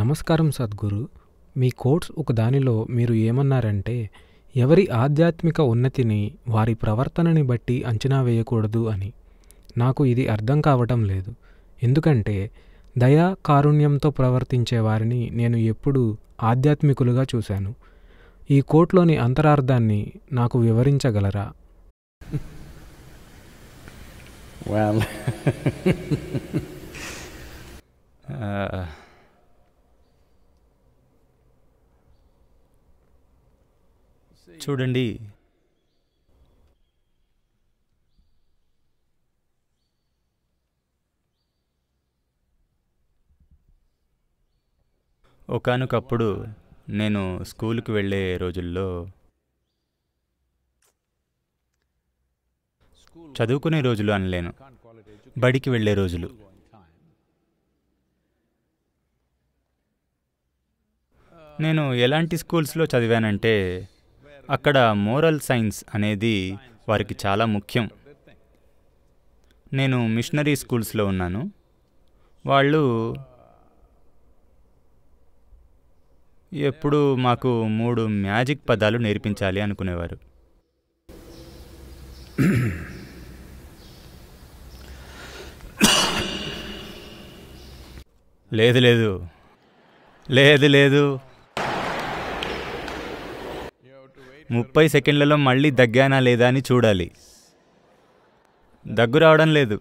నమస్కారం సద్గురు మీ కోట్స్ ఒకదానిలో మీరు ఏమన్నారంటే ఎవరి ఆధ్యాత్మిక ఉన్నతిని వారి ప్రవర్తనని బట్టి అంచనా వేయకూడదు అని నాకు ఇది అర్థం కావటం లేదు ఎందుకంటే దయా కారుణ్యంతో ప్రవర్తించే వారిని నేను ఎప్పుడూ ఆధ్యాత్మికులుగా చూశాను ఈ కోట్లోని అంతరార్థాన్ని నాకు వివరించగలరా Well, uh, చూడండి ఒకనొకప్పుడు నేను స్కూల్కి వెళ్ళే రోజుల్లో చదువుకునే రోజులు అనలేను బడికి వెళ్ళే రోజులు నేను ఎలాంటి స్కూల్స్లో చదివానంటే అక్కడ మోరల్ సైన్స్ అనేది వారికి చాలా ముఖ్యం నేను మిషనరీ స్కూల్స్లో ఉన్నాను వాళ్ళు ఎప్పుడు మాకు మూడు మ్యాజిక్ పదాలు నేర్పించాలి అనుకునేవారు లేదు లేదు లేదు లేదు ముప్పై సెకండ్లలో మళ్ళీ దగ్గానా లేదా అని చూడాలి దగ్గు రావడం లేదు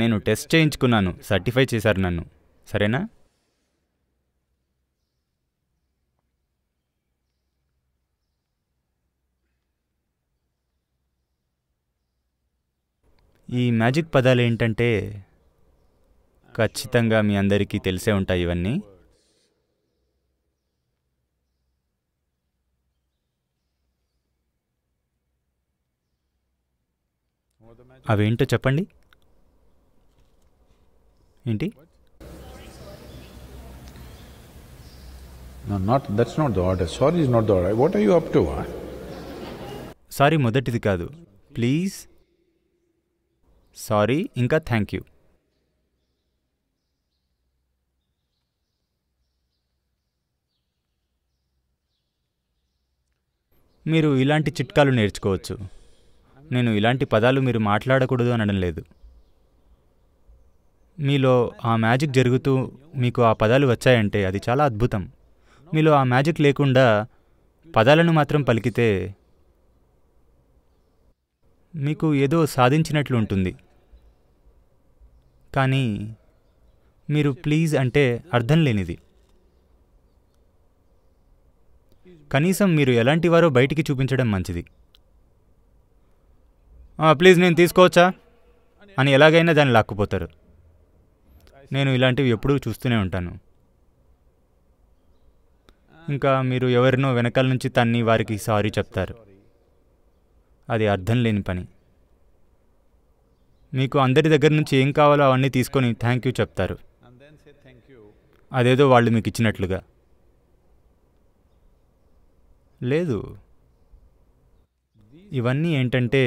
నేను టెస్ట్ చేయించుకున్నాను సర్టిఫై చేశారు నన్ను సరేనా ఈ మ్యాజిక్ పదాలు ఏంటంటే ఖచ్చితంగా మీ అందరికీ తెలిసే ఉంటాయి ఇవన్నీ అవేంటో చెప్పండి ఏంటి not that's order sorry order up to sorry మొదటిది కాదు ప్లీజ్ సారీ ఇంకా థ్యాంక్ యూ మీరు ఇలాంటి చిట్కాలు నేర్చుకోవచ్చు నేను ఇలాంటి పదాలు మీరు మాట్లాడకూడదు అనడం లేదు మీలో ఆ మ్యాజిక్ జరుగుతూ మీకు ఆ పదాలు వచ్చాయంటే అది చాలా అద్భుతం మీలో ఆ మ్యాజిక్ లేకుండా పదాలను మాత్రం పలికితే మీకు ఏదో సాధించినట్లు ఉంటుంది కానీ మీరు ప్లీజ్ అంటే అర్థం లేనిది కనీసం మీరు ఎలాంటివారో బయటికి చూపించడం మంచిది ప్లీజ్ నేను తీసుకోవచ్చా అని ఎలాగైనా దాన్ని లాక్కుపోతారు నేను ఇలాంటివి ఎప్పుడూ చూస్తూనే ఉంటాను ఇంకా మీరు ఎవరినో వెనకాల నుంచి తన్ని వారికి సారీ చెప్తారు అది అర్థం లేని పని మీకు అందరి దగ్గర నుంచి ఏం కావాలో అవన్నీ తీసుకొని థ్యాంక్ యూ చెప్తారు అదేదో వాళ్ళు మీకు ఇచ్చినట్లుగా లేదు ఇవన్నీ ఏంటంటే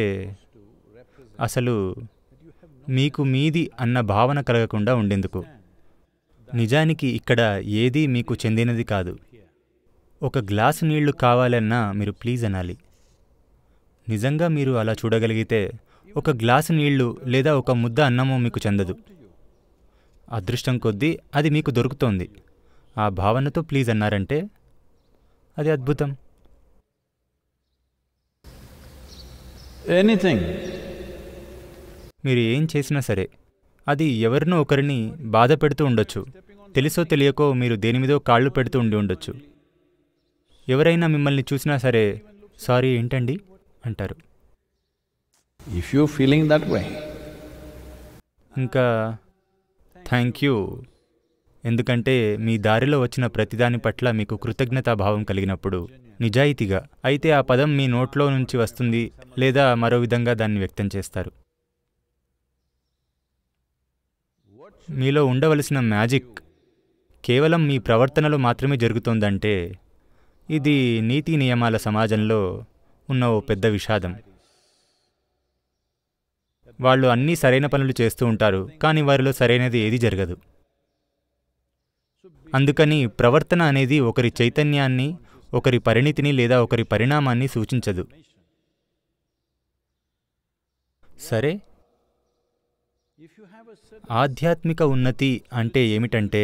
అసలు మీకు మీది అన్న భావన కలగకుండా ఉండేందుకు నిజానికి ఇక్కడ ఏది మీకు చెందినది కాదు ఒక గ్లాసు నీళ్లు కావాలన్నా మీరు ప్లీజ్ అనాలి నిజంగా మీరు అలా చూడగలిగితే ఒక గ్లాసు నీళ్లు లేదా ఒక ముద్ద అన్నమో మీకు చెందదు అదృష్టం కొద్దీ అది మీకు దొరుకుతోంది ఆ భావనతో ప్లీజ్ అన్నారంటే అది అద్భుతం ఎనీథింగ్ మీరు ఏం చేసినా సరే అది ఎవరినో ఒకరిని బాధ పెడుతూ ఉండొచ్చు తెలుసో తెలియకో మీరు దేనిమిదో కాళ్ళు పెడుతూ ఉండి ఉండొచ్చు ఎవరైనా మిమ్మల్ని చూసినా సరే సారీ ఏంటండి అంటారు if you feeling that way ఇంకా థ్యాంక్ యూ ఎందుకంటే మీ దారిలో వచ్చిన ప్రతిదాని పట్ల మీకు కృతజ్ఞతాభావం కలిగినప్పుడు నిజాయితీగా అయితే ఆ పదం మీ నోట్లో నుంచి వస్తుంది లేదా మరో విధంగా దాన్ని వ్యక్తం చేస్తారు మీలో ఉండవలసిన మ్యాజిక్ కేవలం మీ ప్రవర్తనలో మాత్రమే జరుగుతోందంటే ఇది నీతి నియమాల సమాజంలో ఉన్న ఓ పెద్ద విషాదం వాళ్ళు అన్నీ సరైన పనులు చేస్తూ ఉంటారు కానీ వారిలో సరైనది ఏది జరగదు అందుకని ప్రవర్తన అనేది ఒకరి చైతన్యాన్ని ఒకరి పరిణితిని లేదా ఒకరి పరిణామాన్ని సూచించదు సరే ఆధ్యాత్మిక ఉన్నతి అంటే ఏమిటంటే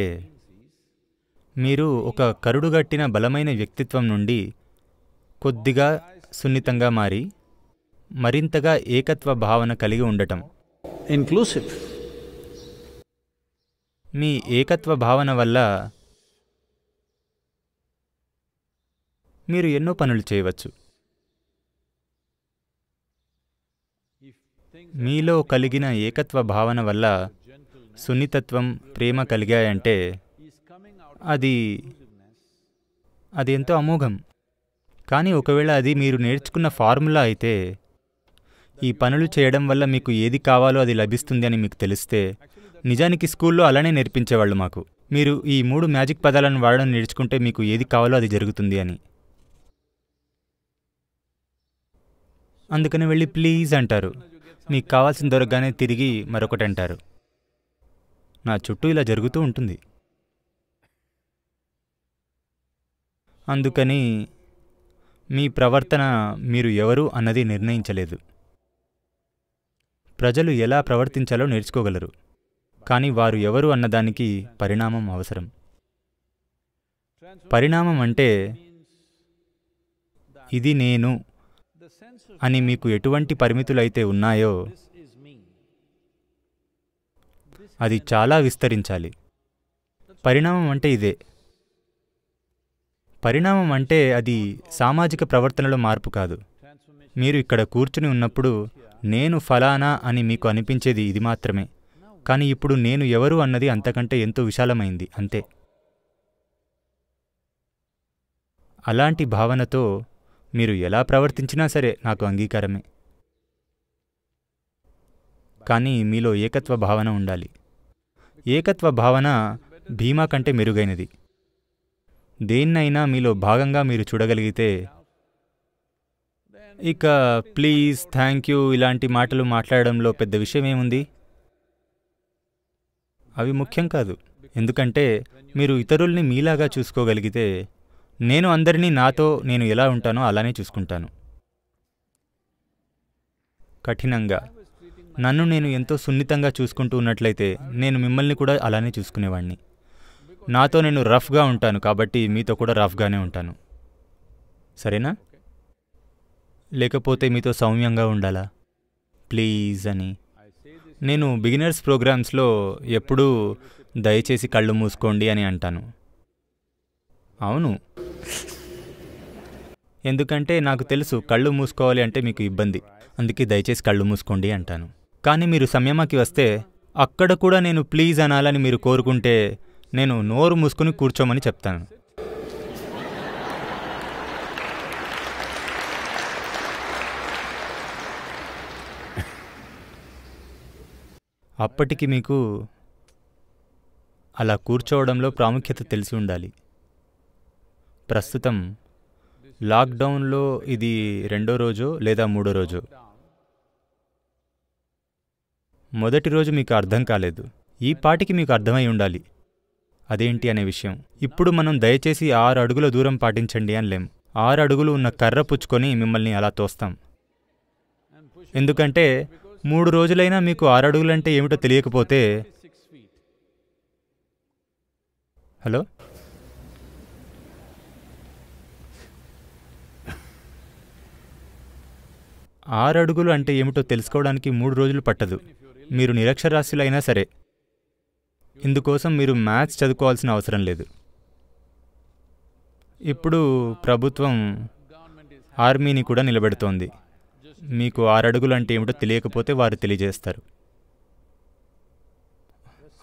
మీరు ఒక కరుడుగట్టిన బలమైన వ్యక్తిత్వం నుండి కొద్దిగా సున్నితంగా మారి మరింతగా ఏకత్వ భావన కలిగి ఉండటం ఇన్క్లూసివ్ మీ ఏకత్వ భావన వల్ల మీరు ఎన్నో పనులు చేయవచ్చు మీలో కలిగిన ఏకత్వ భావన వల్ల సున్నితత్వం ప్రేమ కలిగాయంటే అది అది ఎంతో అమోఘం కానీ ఒకవేళ అది మీరు నేర్చుకున్న ఫార్ములా అయితే ఈ పనులు చేయడం వల్ల మీకు ఏది కావాలో అది లభిస్తుంది అని మీకు తెలిస్తే నిజానికి స్కూల్లో అలానే నేర్పించేవాళ్ళు మాకు మీరు ఈ మూడు మ్యాజిక్ పదాలను వాడడం నేర్చుకుంటే మీకు ఏది కావాలో అది జరుగుతుంది అని అందుకని వెళ్ళి ప్లీజ్ అంటారు మీకు కావాల్సిన దొరకగానే తిరిగి మరొకటి అంటారు నా చుట్టూ ఇలా జరుగుతూ ఉంటుంది అందుకని మీ ప్రవర్తన మీరు ఎవరు అన్నది నిర్ణయించలేదు ప్రజలు ఎలా ప్రవర్తించాలో నేర్చుకోగలరు కానీ వారు ఎవరు అన్నదానికి పరిణామం అవసరం పరిణామం అంటే ఇది నేను అని మీకు ఎటువంటి పరిమితులైతే ఉన్నాయో అది చాలా విస్తరించాలి పరిణామం అంటే ఇదే పరిణామం అంటే అది సామాజిక ప్రవర్తనలో మార్పు కాదు మీరు ఇక్కడ కూర్చుని ఉన్నప్పుడు నేను ఫలానా అని మీకు అనిపించేది ఇది మాత్రమే కానీ ఇప్పుడు నేను ఎవరు అన్నది అంతకంటే ఎంతో విశాలమైంది అంతే అలాంటి భావనతో మీరు ఎలా ప్రవర్తించినా సరే నాకు అంగీకారమే కానీ మీలో ఏకత్వ భావన ఉండాలి ఏకత్వ భావన భీమా కంటే మెరుగైనది దేన్నైనా మీలో భాగంగా మీరు చూడగలిగితే ఇక ప్లీజ్ థ్యాంక్ యూ ఇలాంటి మాటలు మాట్లాడడంలో పెద్ద విషయం ఏముంది అవి ముఖ్యం కాదు ఎందుకంటే మీరు ఇతరుల్ని మీలాగా చూసుకోగలిగితే నేను అందరినీ నాతో నేను ఎలా ఉంటానో అలానే చూసుకుంటాను కఠినంగా నన్ను నేను ఎంతో సున్నితంగా చూసుకుంటూ ఉన్నట్లయితే నేను మిమ్మల్ని కూడా అలానే చూసుకునేవాడిని నాతో నేను రఫ్గా ఉంటాను కాబట్టి మీతో కూడా రఫ్గానే ఉంటాను సరేనా లేకపోతే మీతో సౌమ్యంగా ఉండాలా ప్లీజ్ అని నేను బిగినర్స్ ప్రోగ్రామ్స్లో ఎప్పుడూ దయచేసి కళ్ళు మూసుకోండి అని అంటాను అవును ఎందుకంటే నాకు తెలుసు కళ్ళు మూసుకోవాలి అంటే మీకు ఇబ్బంది అందుకే దయచేసి కళ్ళు మూసుకోండి అంటాను కానీ మీరు సంయమాకి వస్తే అక్కడ కూడా నేను ప్లీజ్ అనాలని మీరు కోరుకుంటే నేను నోరు మూసుకుని కూర్చోమని చెప్తాను అప్పటికి మీకు అలా కూర్చోవడంలో ప్రాముఖ్యత తెలిసి ఉండాలి ప్రస్తుతం లాక్డౌన్లో ఇది రెండో రోజు లేదా మూడో రోజు మొదటి రోజు మీకు అర్థం కాలేదు ఈ పాటికి మీకు అర్థమై ఉండాలి అదేంటి అనే విషయం ఇప్పుడు మనం దయచేసి ఆరు అడుగుల దూరం పాటించండి అని లేం ఆరు అడుగులు ఉన్న కర్ర పుచ్చుకొని మిమ్మల్ని అలా తోస్తాం ఎందుకంటే మూడు రోజులైనా మీకు ఆరడుగులంటే ఏమిటో తెలియకపోతే హలో ఆరడుగులు అంటే ఏమిటో తెలుసుకోవడానికి మూడు రోజులు పట్టదు మీరు నిరక్షరాస్యులైనా సరే ఇందుకోసం మీరు మ్యాథ్స్ చదువుకోవాల్సిన అవసరం లేదు ఇప్పుడు ప్రభుత్వం ఆర్మీని కూడా నిలబెడుతోంది మీకు ఆరడుగులు అంటే ఏమిటో తెలియకపోతే వారు తెలియజేస్తారు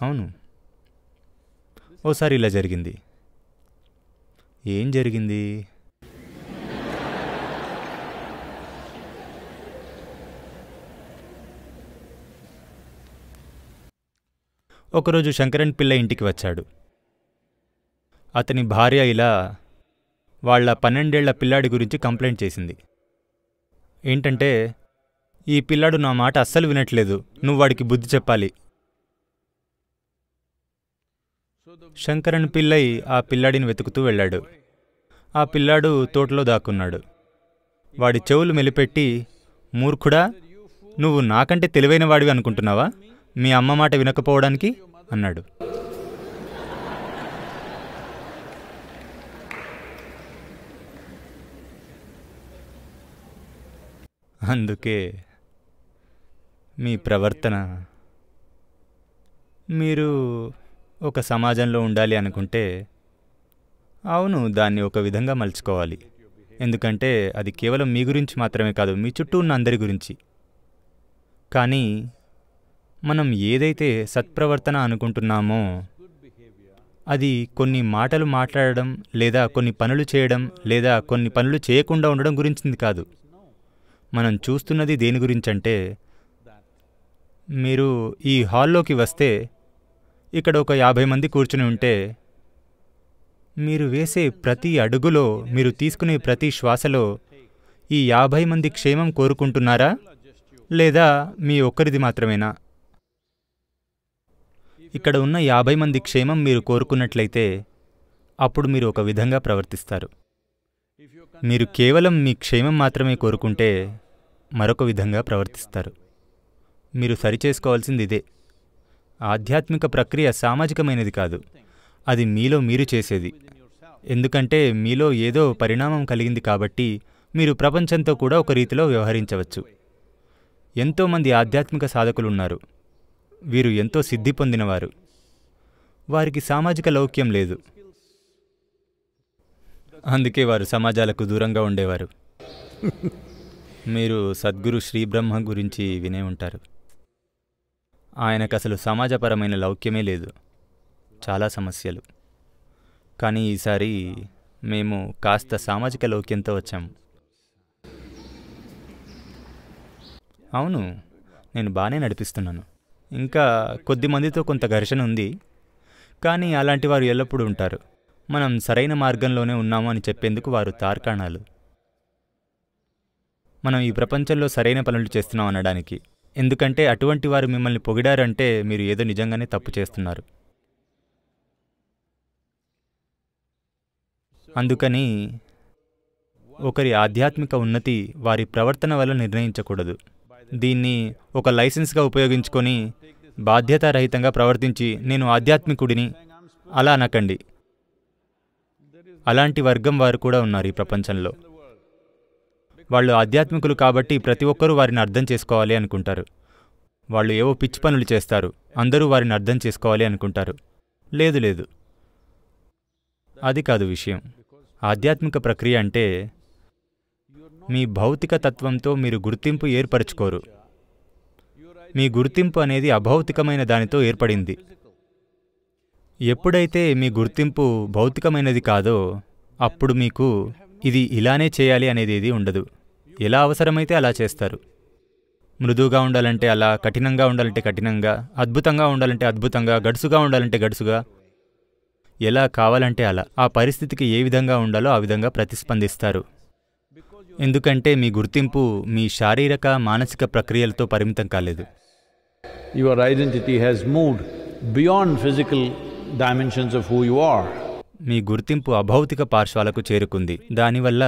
అవును ఓసారి ఇలా జరిగింది ఏం జరిగింది ఒకరోజు శంకరన్ పిల్ల ఇంటికి వచ్చాడు అతని భార్య ఇలా వాళ్ళ పన్నెండేళ్ల పిల్లాడి గురించి కంప్లైంట్ చేసింది ఏంటంటే ఈ పిల్లాడు నా మాట అస్సలు వినట్లేదు నువ్వు వాడికి బుద్ధి చెప్పాలి శంకరన్ పిల్లై ఆ పిల్లాడిని వెతుకుతూ వెళ్ళాడు ఆ పిల్లాడు తోటలో దాక్కున్నాడు వాడి చెవులు మెలిపెట్టి మూర్ఖుడా నువ్వు నాకంటే తెలివైన వాడివి అనుకుంటున్నావా మీ అమ్మ మాట వినకపోవడానికి అన్నాడు అందుకే మీ ప్రవర్తన మీరు ఒక సమాజంలో ఉండాలి అనుకుంటే అవును దాన్ని ఒక విధంగా మలుచుకోవాలి ఎందుకంటే అది కేవలం మీ గురించి మాత్రమే కాదు మీ చుట్టూ ఉన్న అందరి గురించి కానీ మనం ఏదైతే సత్ప్రవర్తన అనుకుంటున్నామో అది కొన్ని మాటలు మాట్లాడడం లేదా కొన్ని పనులు చేయడం లేదా కొన్ని పనులు చేయకుండా ఉండడం గురించింది కాదు మనం చూస్తున్నది దేని గురించంటే మీరు ఈ హాల్లోకి వస్తే ఇక్కడ ఒక యాభై మంది కూర్చుని ఉంటే మీరు వేసే ప్రతి అడుగులో మీరు తీసుకునే ప్రతి శ్వాసలో ఈ యాభై మంది క్షేమం కోరుకుంటున్నారా లేదా మీ ఒక్కరిది మాత్రమేనా ఇక్కడ ఉన్న యాభై మంది క్షేమం మీరు కోరుకున్నట్లయితే అప్పుడు మీరు ఒక విధంగా ప్రవర్తిస్తారు మీరు కేవలం మీ క్షేమం మాత్రమే కోరుకుంటే మరొక విధంగా ప్రవర్తిస్తారు మీరు సరిచేసుకోవాల్సింది ఇదే ఆధ్యాత్మిక ప్రక్రియ సామాజికమైనది కాదు అది మీలో మీరు చేసేది ఎందుకంటే మీలో ఏదో పరిణామం కలిగింది కాబట్టి మీరు ప్రపంచంతో కూడా ఒక రీతిలో వ్యవహరించవచ్చు ఎంతోమంది ఆధ్యాత్మిక సాధకులు ఉన్నారు వీరు ఎంతో సిద్ధి పొందినవారు వారికి సామాజిక లౌక్యం లేదు అందుకే వారు సమాజాలకు దూరంగా ఉండేవారు మీరు సద్గురు శ్రీబ్రహ్మ గురించి వినే ఉంటారు ఆయనకు అసలు సమాజపరమైన లౌక్యమే లేదు చాలా సమస్యలు కానీ ఈసారి మేము కాస్త సామాజిక లౌక్యంతో వచ్చాము అవును నేను బాగానే నడిపిస్తున్నాను ఇంకా కొద్ది మందితో కొంత ఘర్షణ ఉంది కానీ అలాంటి వారు ఎల్లప్పుడూ ఉంటారు మనం సరైన మార్గంలోనే ఉన్నాము అని చెప్పేందుకు వారు తార్కాణాలు మనం ఈ ప్రపంచంలో సరైన పనులు చేస్తున్నాం అనడానికి ఎందుకంటే అటువంటి వారు మిమ్మల్ని పొగిడారంటే మీరు ఏదో నిజంగానే తప్పు చేస్తున్నారు అందుకని ఒకరి ఆధ్యాత్మిక ఉన్నతి వారి ప్రవర్తన వల్ల నిర్ణయించకూడదు దీన్ని ఒక లైసెన్స్గా ఉపయోగించుకొని బాధ్యతారహితంగా ప్రవర్తించి నేను ఆధ్యాత్మికుడిని అలా అనకండి అలాంటి వర్గం వారు కూడా ఉన్నారు ఈ ప్రపంచంలో వాళ్ళు ఆధ్యాత్మికులు కాబట్టి ప్రతి ఒక్కరూ వారిని అర్థం చేసుకోవాలి అనుకుంటారు వాళ్ళు ఏవో పిచ్చి పనులు చేస్తారు అందరూ వారిని అర్థం చేసుకోవాలి అనుకుంటారు లేదు లేదు అది కాదు విషయం ఆధ్యాత్మిక ప్రక్రియ అంటే మీ భౌతిక తత్వంతో మీరు గుర్తింపు ఏర్పరచుకోరు మీ గుర్తింపు అనేది అభౌతికమైన దానితో ఏర్పడింది ఎప్పుడైతే మీ గుర్తింపు భౌతికమైనది కాదో అప్పుడు మీకు ఇది ఇలానే చేయాలి అనేది ఏది ఉండదు ఎలా అవసరమైతే అలా చేస్తారు మృదువుగా ఉండాలంటే అలా కఠినంగా ఉండాలంటే కఠినంగా అద్భుతంగా ఉండాలంటే అద్భుతంగా గడుసుగా ఉండాలంటే గడుసుగా ఎలా కావాలంటే అలా ఆ పరిస్థితికి ఏ విధంగా ఉండాలో ఆ విధంగా ప్రతిస్పందిస్తారు ఎందుకంటే మీ గుర్తింపు మీ శారీరక మానసిక ప్రక్రియలతో పరిమితం కాలేదు your identity has moved beyond physical dimensions of who you are. మీ గుర్తింపు అభౌతిక పార్శ్వాలకు చేరుకుంది దానివల్ల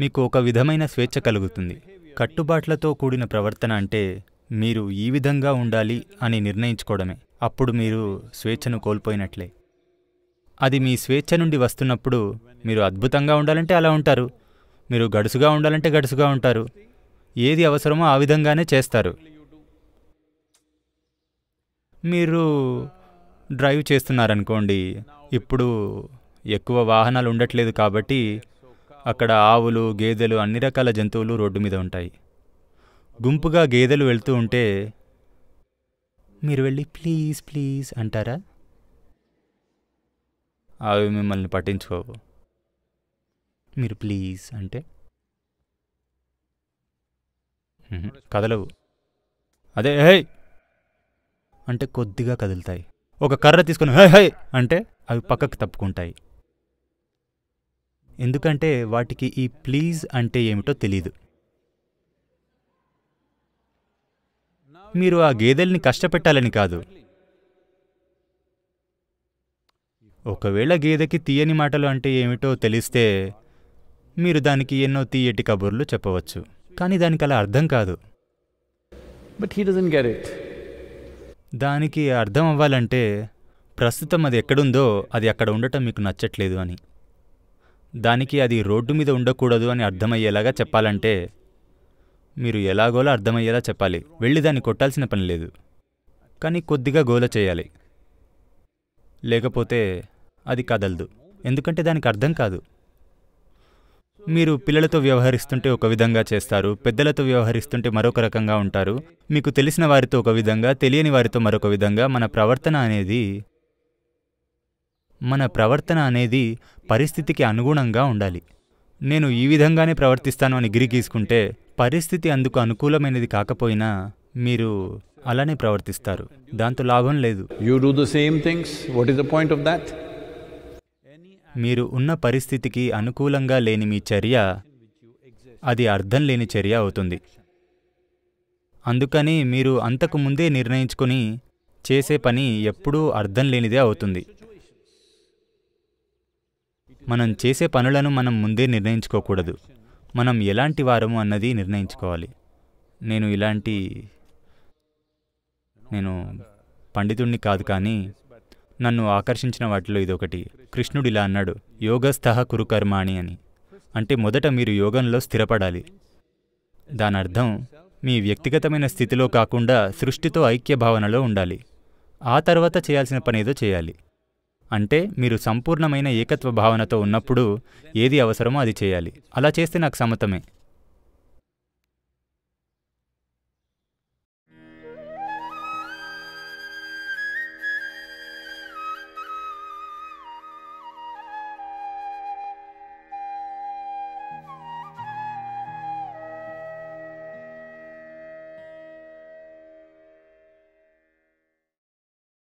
మీకు ఒక విధమైన స్వేచ్ఛ కలుగుతుంది కట్టుబాట్లతో కూడిన ప్రవర్తన అంటే మీరు ఈ విధంగా ఉండాలి అని నిర్ణయించుకోవడమే అప్పుడు మీరు స్వేచ్ఛను కోల్పోయినట్లే అది మీ స్వేచ్ఛ నుండి వస్తున్నప్పుడు మీరు అద్భుతంగా ఉండాలంటే అలా ఉంటారు మీరు గడుసుగా ఉండాలంటే గడుసుగా ఉంటారు ఏది అవసరమో ఆ విధంగానే చేస్తారు మీరు డ్రైవ్ చేస్తున్నారనుకోండి ఇప్పుడు ఎక్కువ వాహనాలు ఉండట్లేదు కాబట్టి అక్కడ ఆవులు గేదెలు అన్ని రకాల జంతువులు రోడ్డు మీద ఉంటాయి గుంపుగా గేదెలు వెళ్తూ ఉంటే మీరు వెళ్ళి ప్లీజ్ ప్లీజ్ అంటారా అవి మిమ్మల్ని పట్టించుకోవు మీరు ప్లీజ్ అంటే కదలవు అదే హే అంటే కొద్దిగా కదులుతాయి ఒక కర్ర తీసుకొని హై హై అంటే అవి పక్కకు తప్పుకుంటాయి ఎందుకంటే వాటికి ఈ ప్లీజ్ అంటే ఏమిటో తెలీదు మీరు ఆ గేదెల్ని కష్టపెట్టాలని కాదు ఒకవేళ గేదెకి తీయని మాటలు అంటే ఏమిటో తెలిస్తే మీరు దానికి ఎన్నో తీయటి కబుర్లు చెప్పవచ్చు కానీ దానికి అలా అర్థం కాదు but he doesn't get it దానికి అర్థం అవ్వాలంటే ప్రస్తుతం అది ఎక్కడుందో అది అక్కడ ఉండటం మీకు నచ్చట్లేదు అని దానికి అది రోడ్డు మీద ఉండకూడదు అని అర్థమయ్యేలాగా చెప్పాలంటే మీరు ఎలాగోలా అర్థమయ్యేలా చెప్పాలి వెళ్ళి దాన్ని కొట్టాల్సిన పని లేదు కానీ కొద్దిగా గోల చేయాలి లేకపోతే అది కదలదు ఎందుకంటే దానికి అర్థం కాదు మీరు పిల్లలతో వ్యవహరిస్తుంటే ఒక విధంగా చేస్తారు పెద్దలతో వ్యవహరిస్తుంటే మరొక రకంగా ఉంటారు మీకు తెలిసిన వారితో ఒక విధంగా తెలియని వారితో మరొక విధంగా మన ప్రవర్తన అనేది మన ప్రవర్తన అనేది పరిస్థితికి అనుగుణంగా ఉండాలి నేను ఈ విధంగానే ప్రవర్తిస్తాను అని గిరి గీసుకుంటే పరిస్థితి అందుకు అనుకూలమైనది కాకపోయినా మీరు అలానే ప్రవర్తిస్తారు దాంతో లాభం లేదు you do the same things what is the point of that మీరు ఉన్న పరిస్థితికి అనుకూలంగా లేని మీ చర్య అది అర్థం లేని చర్య అవుతుంది అందుకని మీరు అంతకు ముందే నిర్ణయించుకుని చేసే పని ఎప్పుడూ అర్థం లేనిదే అవుతుంది మనం చేసే పనులను మనం ముందే నిర్ణయించుకోకూడదు మనం ఎలాంటి వారము అన్నది నిర్ణయించుకోవాలి నేను ఇలాంటి నేను పండితుణ్ణి కాదు కానీ నన్ను ఆకర్షించిన వాటిలో ఇదొకటి కృష్ణుడిలా అన్నాడు యోగస్థ కురుకర్మాణి అని అంటే మొదట మీరు యోగంలో స్థిరపడాలి దానర్థం మీ వ్యక్తిగతమైన స్థితిలో కాకుండా సృష్టితో ఐక్య భావనలో ఉండాలి ఆ తర్వాత చేయాల్సిన పనేదో చేయాలి అంటే మీరు సంపూర్ణమైన ఏకత్వ భావనతో ఉన్నప్పుడు ఏది అవసరమో అది చేయాలి అలా చేస్తే నాకు సమతమే